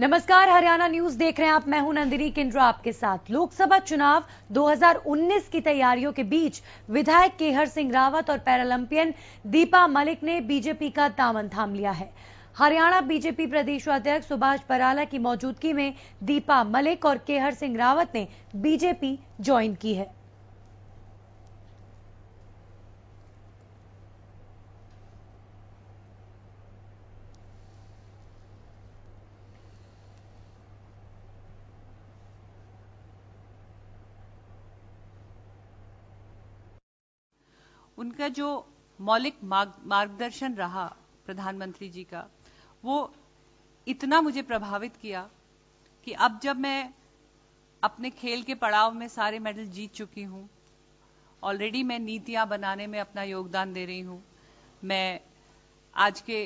नमस्कार हरियाणा न्यूज देख रहे हैं आप मैं हूं नंदिनी किंड्रा आपके साथ लोकसभा चुनाव 2019 की तैयारियों के बीच विधायक केहर सिंह रावत और पैरालंपियन दीपा मलिक ने बीजेपी का दामन थाम लिया है हरियाणा बीजेपी प्रदेश अध्यक्ष सुभाष बराला की मौजूदगी में दीपा मलिक और केहर सिंह रावत ने बीजेपी ज्वाइन की है उनका जो मौलिक मार्गदर्शन रहा प्रधानमंत्री जी का वो इतना मुझे प्रभावित किया कि अब जब मैं अपने खेल के पड़ाव में सारे मेडल जीत चुकी हूँ ऑलरेडी मैं नीतियाँ बनाने में अपना योगदान दे रही हूँ मैं आज के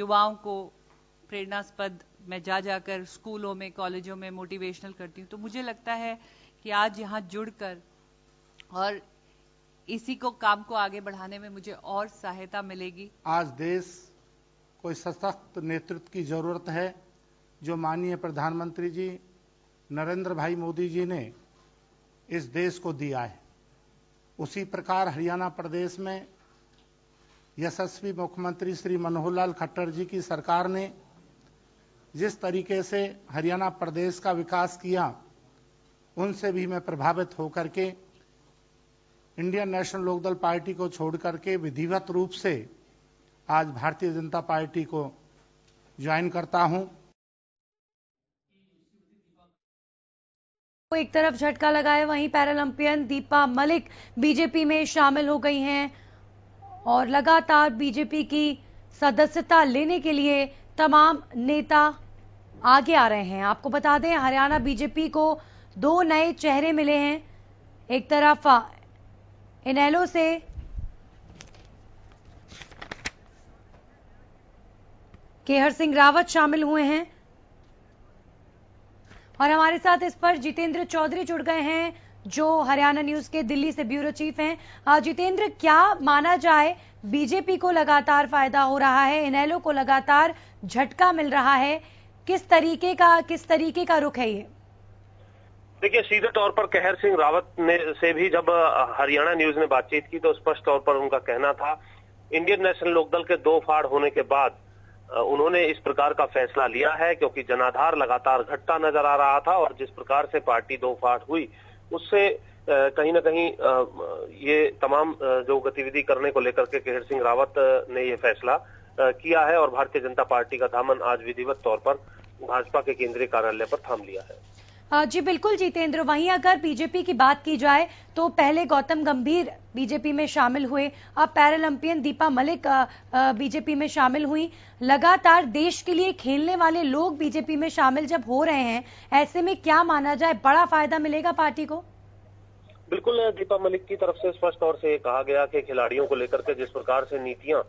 युवाओं को प्रेरणास्पद मैं जा जाकर स्कूलों में कॉलेजों में मोटिवेशनल करती हूँ तो मुझे लगता है कि आज यहाँ जुड़कर और इसी को काम को आगे बढ़ाने में मुझे और सहायता मिलेगी आज देश को सशक्त नेतृत्व की जरूरत है जो माननीय प्रधानमंत्री जी नरेंद्र भाई मोदी जी ने इस देश को दिया है उसी प्रकार हरियाणा प्रदेश में यशस्वी मुख्यमंत्री श्री मनोहर लाल खट्टर जी की सरकार ने जिस तरीके से हरियाणा प्रदेश का विकास किया उनसे भी मैं प्रभावित होकर के इंडियन नेशनल लोकदल पार्टी को छोड़ करके विधिवत रूप से आज भारतीय जनता पार्टी को ज्वाइन करता हूं एक तरफ झटका लगाए वहीं पैरालंपियन दीपा मलिक बीजेपी में शामिल हो गई हैं और लगातार बीजेपी की सदस्यता लेने के लिए तमाम नेता आगे आ रहे हैं आपको बता दें हरियाणा बीजेपी को दो नए चेहरे मिले हैं एक तरफ इनेलो से केहर सिंह रावत शामिल हुए हैं और हमारे साथ इस पर जितेंद्र चौधरी जुड़ गए हैं जो हरियाणा न्यूज के दिल्ली से ब्यूरो चीफ हैं जितेंद्र क्या माना जाए बीजेपी को लगातार फायदा हो रहा है इनेलो को लगातार झटका मिल रहा है किस तरीके का किस तरीके का रुख है ये देखिए सीधे तौर पर कहर सिंह रावत ने से भी जब हरियाणा न्यूज ने बातचीत की तो स्पष्ट तौर पर उनका कहना था इंडियन नेशनल लोकदल के दो फाड़ होने के बाद उन्होंने इस प्रकार का फैसला लिया है क्योंकि जनाधार लगातार घटता नजर आ रहा था और जिस प्रकार से पार्टी दो फाड़ हुई उससे कहीं ना कहीं ये तमाम जो गतिविधि करने को लेकर के कहर सिंह रावत ने ये फैसला किया है और भारतीय जनता पार्टी का दामन आज विधिवत तौर पर भाजपा के केंद्रीय कार्यालय पर थाम लिया है जी बिल्कुल जितेंद्र वहीं अगर बीजेपी की बात की जाए तो पहले गौतम गंभीर बीजेपी में शामिल हुए अब पैरालंपियन दीपा मलिक बीजेपी में शामिल हुई लगातार देश के लिए खेलने वाले लोग बीजेपी में शामिल जब हो रहे हैं ऐसे में क्या माना जाए बड़ा फायदा मिलेगा पार्टी को बिल्कुल दीपा मलिक की तरफ से स्पष्ट तौर से कहा गया कि खिलाड़ियों को लेकर के जिस प्रकार से नीतियां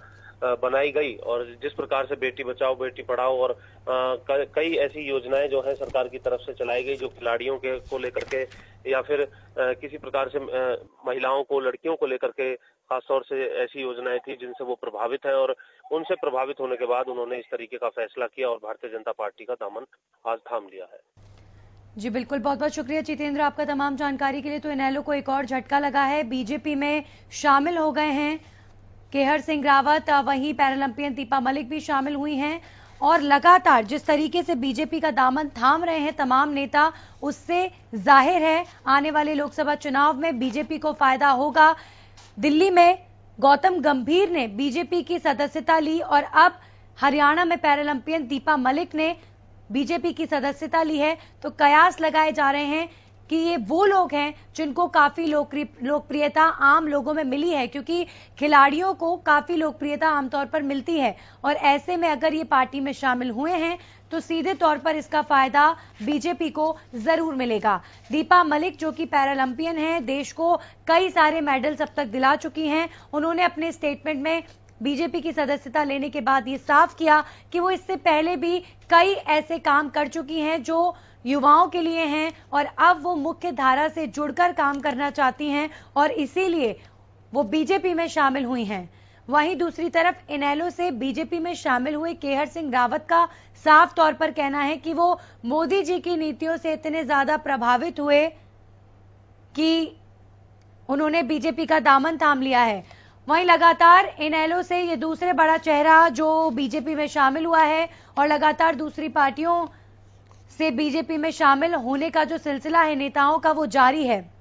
बनाई गई और जिस प्रकार से बेटी बचाओ बेटी पढ़ाओ और कई ऐसी योजनाएं जो है सरकार की तरफ से चलाई गई जो खिलाड़ियों के को लेकर के या फिर किसी प्रकार से महिलाओं को लड़कियों को लेकर के खासतौर से ऐसी योजनाएं थी जिनसे वो प्रभावित हैं और उनसे प्रभावित होने के बाद उन्होंने इस तरीके का फैसला किया और भारतीय जनता पार्टी का दामन आज थाम लिया है जी बिल्कुल बहुत बहुत शुक्रिया जितेंद्र आपका तमाम जानकारी के लिए तो इनैलो को एक और झटका लगा है बीजेपी में शामिल हो गए हैं केहर सिंह रावत वहीं पैरालंपियन दीपा मलिक भी शामिल हुई हैं और लगातार जिस तरीके से बीजेपी का दामन थाम रहे हैं तमाम नेता उससे जाहिर है आने वाले लोकसभा चुनाव में बीजेपी को फायदा होगा दिल्ली में गौतम गंभीर ने बीजेपी की सदस्यता ली और अब हरियाणा में पैरालंपियन दीपा मलिक ने बीजेपी की सदस्यता ली है तो कयास लगाए जा रहे हैं कि ये वो लोग हैं जिनको काफी लोकप्रियता आम लोगों में मिली है क्योंकि खिलाड़ियों को काफी लोकप्रियता आमतौर पर मिलती है और ऐसे में अगर ये पार्टी में शामिल हुए हैं तो सीधे तौर पर इसका फायदा बीजेपी को जरूर मिलेगा दीपा मलिक जो कि पैरालंपियन हैं देश को कई सारे मेडल्स अब तक दिला चुकी हैं उन्होंने अपने स्टेटमेंट में बीजेपी की सदस्यता लेने के बाद ये साफ किया कि वो इससे पहले भी कई ऐसे काम कर चुकी हैं जो युवाओं के लिए हैं और अब वो मुख्य धारा से जुड़कर काम करना चाहती हैं और इसीलिए वो बीजेपी में शामिल हुई हैं वहीं दूसरी तरफ इनेलो से बीजेपी में शामिल हुए केहर सिंह रावत का साफ तौर पर कहना है कि वो मोदी जी की नीतियों से इतने ज्यादा प्रभावित हुए कि उन्होंने बीजेपी का दामन थाम लिया है वहीं लगातार इनैलो से ये दूसरे बड़ा चेहरा जो बीजेपी में शामिल हुआ है और लगातार दूसरी पार्टियों से बीजेपी में शामिल होने का जो सिलसिला है नेताओं का वो जारी है